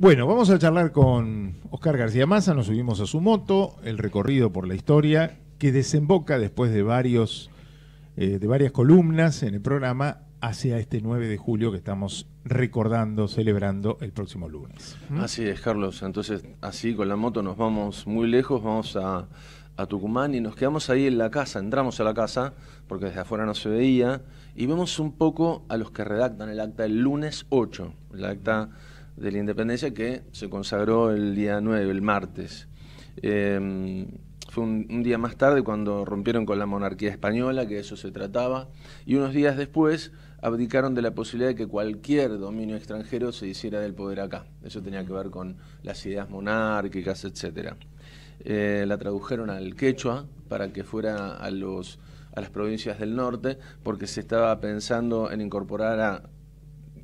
Bueno, vamos a charlar con Oscar García Massa, nos subimos a su moto, el recorrido por la historia, que desemboca después de varios eh, de varias columnas en el programa hacia este 9 de julio que estamos recordando, celebrando el próximo lunes. ¿Mm? Así es, Carlos. Entonces, así con la moto nos vamos muy lejos, vamos a, a Tucumán y nos quedamos ahí en la casa, entramos a la casa, porque desde afuera no se veía, y vemos un poco a los que redactan el acta el lunes 8, el acta de la Independencia que se consagró el día 9, el martes. Em, fue un, día más tarde cuando rompieron con la monarquía española, que eso se trataba, y unos días después abdicaron de la posibilidad de que cualquier dominio extranjero se hiciera del poder acá. Eso tenía que ver con las ideas monárquicas, etc. Eh, la tradujeron al quechua para que fuera a, los, a las provincias del norte, porque se estaba pensando en incorporar a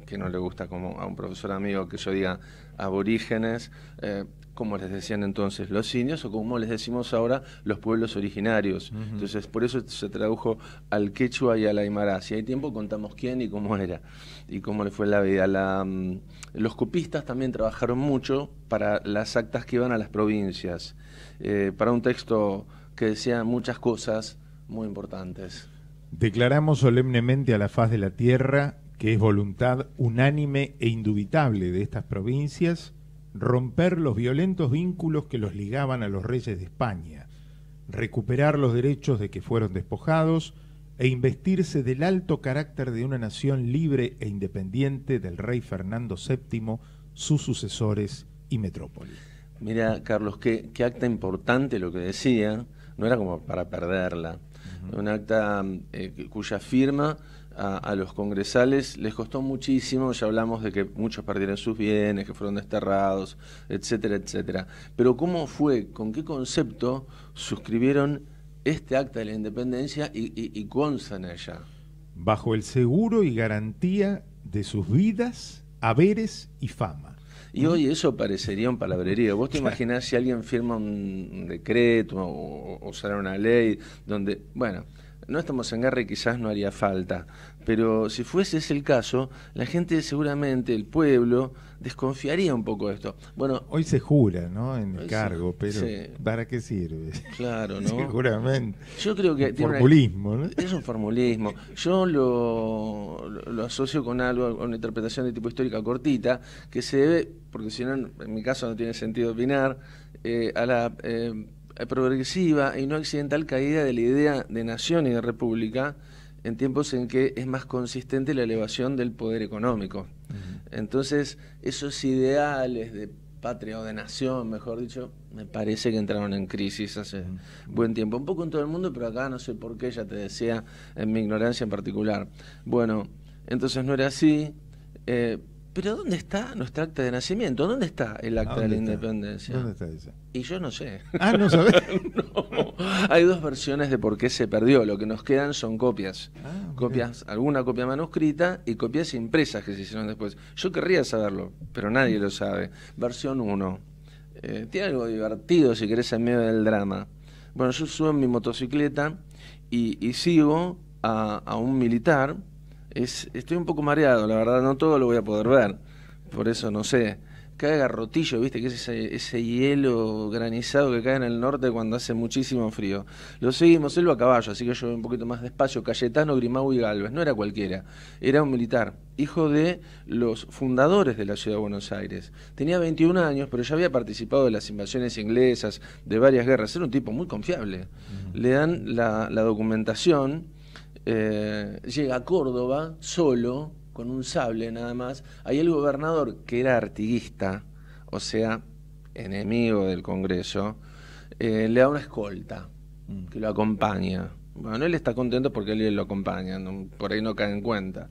que no le gusta como a un profesor amigo que yo diga aborígenes, eh, como les decían entonces los indios o como les decimos ahora los pueblos originarios. Entonces, por eso se tradujo al quechua y al aymara. Si hay tiempo, contamos quién y cómo era y cómo le fue la vida. Mm, los copistas también trabajaron mucho para las actas que iban a las provincias, eh, para un texto que decía muchas cosas muy importantes. Declaramos solemnemente a la faz de la tierra que es voluntad unánime e indubitable de estas provincias romper los violentos vínculos que los ligaban a los reyes de España, recuperar los derechos de que fueron despojados e investirse del alto carácter de una nación libre e independiente del rey Fernando VII, sus sucesores y metrópoli. Mira, Carlos, qué, acta importante lo que decía, no era como para perderla, un acta eh, cuya firma a, los congresales les costó muchísimo, ya hablamos de que muchos perdieron sus bienes, que fueron desterrados, etcétera, etcétera. Pero ¿cómo fue, con qué concepto suscribieron este acta de la independencia y, y, y ella? Bajo el seguro y garantía de sus vidas, haberes y fama. Y hoy eso parecería un palabrerío. ¿Vos te imaginás si alguien firma un decreto o, o una ley donde, bueno, no estamos en guerra y quizás no haría falta, pero si fuese ese el caso, la gente seguramente, el pueblo, desconfiaría un poco de esto. Bueno, hoy se jura, ¿no? En el cargo, pero ¿para qué sirve? Claro, ¿no? Seguramente. Yo creo que un formulismo, ¿no? Es un formulismo. Yo lo, lo, asocio con algo, con una interpretación de tipo histórica cortita, que se debe, porque si no, en mi caso no tiene sentido opinar, eh, a la eh, eh, progresiva y no accidental caída de la idea de nación y de república en tiempos en que es más consistente la elevación del poder económico. Entonces, esos ideales de patria o de nación, mejor dicho, me parece que entraron en crisis hace buen tiempo. Un poco en todo el mundo, pero acá no sé por qué, ya te decía, en mi ignorancia en particular. Bueno, entonces no era así. Eh, pero ¿dónde está nuestro acta de nacimiento? ¿Dónde está el acta de la independencia? ¿Dónde está esa? Y yo no sé. Ah, no sabés. no. Hay dos versiones de por qué se perdió. Lo que nos quedan son copias. Ah, copias, alguna copia manuscrita y copias impresas que se hicieron después. Yo querría saberlo, pero nadie lo sabe. Versión 1. Eh, tiene algo divertido si querés en medio del drama. Bueno, yo subo en mi motocicleta y, sigo a un militar estoy un poco mareado, la verdad, no todo lo voy a poder ver. Por eso no sé. Cae garrotillo, viste, que es ese, hielo granizado que cae en el norte cuando hace muchísimo frío. Lo seguimos, él va a caballo, así que yo un poquito más despacio. Cayetano Grimau y Galvez, no era cualquiera, era un militar, hijo de los fundadores de la ciudad de Buenos Aires. Tenía 21 años, pero ya había participado de las invasiones inglesas, de varias guerras. Era un tipo muy confiable. Le dan la documentación eh, llega a Córdoba solo, con un sable nada más. Ahí el gobernador, que era artiguista, o sea, enemigo del Congreso, eh, le da una escolta mm. que lo acompaña. Bueno, él está contento porque él lo acompaña, por ahí no cae en cuenta.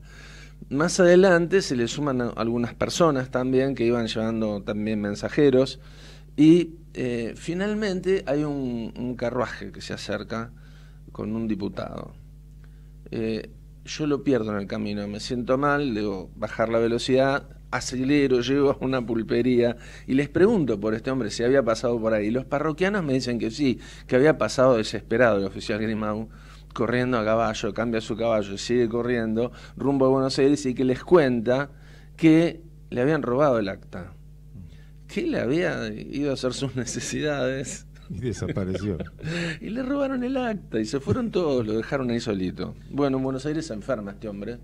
Más adelante se le suman algunas personas también que iban llevando también mensajeros y eh, finalmente hay un carruaje que se acerca con un diputado. Eh, yo lo pierdo en el camino, me siento mal, debo bajar la velocidad, acelero, llego a una pulpería y les pregunto por este hombre si había pasado por ahí. Los parroquianos me dicen que sí, que había pasado desesperado el oficial Grimau corriendo a caballo, cambia su caballo, y sigue corriendo rumbo a Buenos Aires y que les cuenta que le habían robado el acta, que le había ido a hacer sus necesidades Y desapareció. y le robaron el acta y se fueron todos, lo dejaron ahí solito. Bueno, en Buenos Aires se enferma este hombre.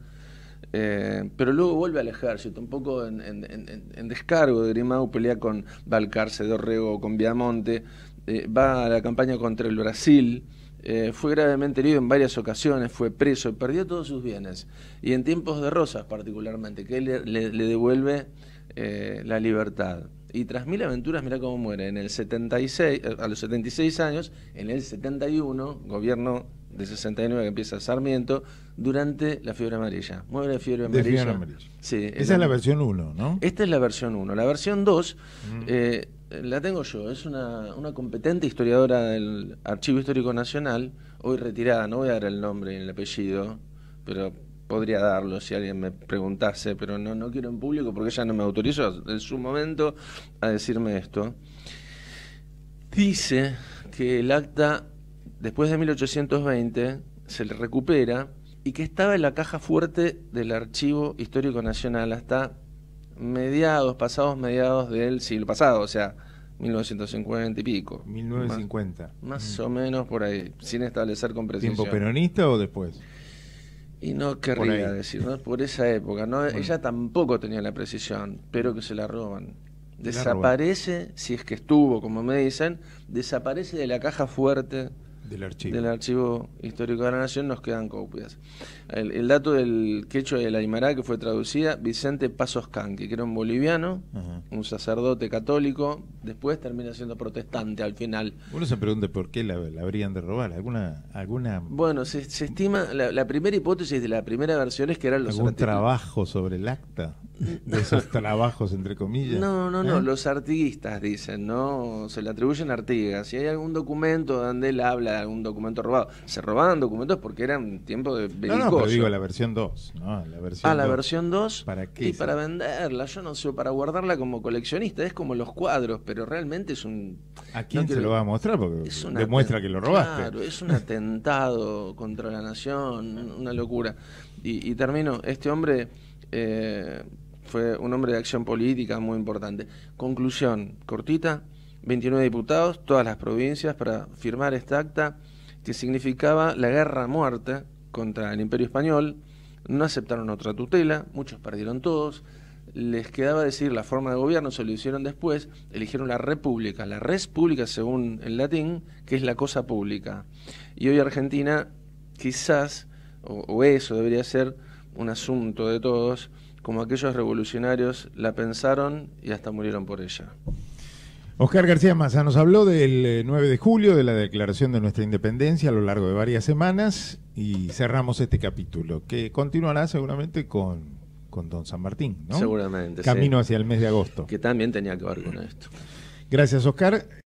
Eh, pero luego vuelve al ejército, un poco en, descargo de Grimau, pelea con Valcarce, Dorrego, con Viamonte, eh, va a la campaña contra el Brasil, eh, fue gravemente herido en varias ocasiones, fue preso y perdió todos sus bienes. Y en tiempos de Rosas particularmente, que él le, le devuelve la libertad. Y tras mil aventuras, mira cómo muere. En el 76, eh, a los 76 años, en el 71, gobierno de 69 que empieza Sarmiento, durante la fiebre amarilla. Muere fiebre amarilla. De fiebre amarilla. Sí, Esa es la, versión 1, ¿no? Esta es la versión 1. La versión 2 mm. eh, la tengo yo. Es una, una, competente historiadora del Archivo Histórico Nacional, hoy retirada, no voy a dar el nombre ni el apellido, pero podría darlo si alguien me preguntase, pero no, no quiero en público porque ella no me autorizó en su momento a decirme esto. Dice que el acta, después de 1820, se le recupera y que estaba en la caja fuerte del Archivo Histórico Nacional hasta mediados, pasados mediados del siglo pasado, o sea, 1950 y pico. 1950. Más, mm. o menos por ahí, sin establecer con precisión. ¿Tiempo peronista o después? Y no querría decir, ¿no? Por esa época, ¿no? Ella tampoco tenía la precisión, pero que se la roban. Desaparece, si es que estuvo, como me dicen, desaparece de la caja fuerte del archivo. del archivo histórico de la Nación, nos quedan copias. El, dato del quecho de la Aymara que fue traducida, Vicente Pasos que era un boliviano, un sacerdote católico, después termina siendo protestante al final. Uno se pregunta por qué la, habrían de robar, alguna... alguna... Bueno, se, estima, la, primera hipótesis de la primera versión es que eran los... ¿Algún trabajo sobre el acta? De esos trabajos, entre comillas. No, no, no, ¿Eh? los artiguistas dicen, ¿no? Se le atribuyen Artigas. Si hay algún documento donde él habla algún documento robado. Se robaban documentos porque eran tiempo de belicoso. No, no, digo la versión 2, La versión ah, la versión 2. ¿Para qué? Y para venderla, yo no sé, para guardarla como coleccionista. Es como los cuadros, pero realmente es un... ¿A quién se lo va a mostrar? Porque demuestra que lo robaste. Claro, es un atentado contra la nación, una locura. Y, termino, este hombre... Eh, fue un hombre de acción política muy importante. Conclusión cortita, 29 diputados, todas las provincias, para firmar esta acta que significaba la guerra muerta contra el imperio español. No aceptaron otra tutela, muchos perdieron todos. Les quedaba decir la forma de gobierno, se lo hicieron después, eligieron la república, la res pública según el latín, que es la cosa pública. Y hoy Argentina quizás, o eso debería ser un asunto de todos, como aquellos revolucionarios la pensaron y hasta murieron por ella. Oscar García Maza nos habló del 9 eh, de julio, de la declaración de nuestra independencia a lo largo de varias semanas y cerramos este capítulo, que continuará seguramente con, con Don San Martín, ¿no? Seguramente. Camino hacia el mes de agosto. Que también tenía que ver con esto. Gracias, Oscar.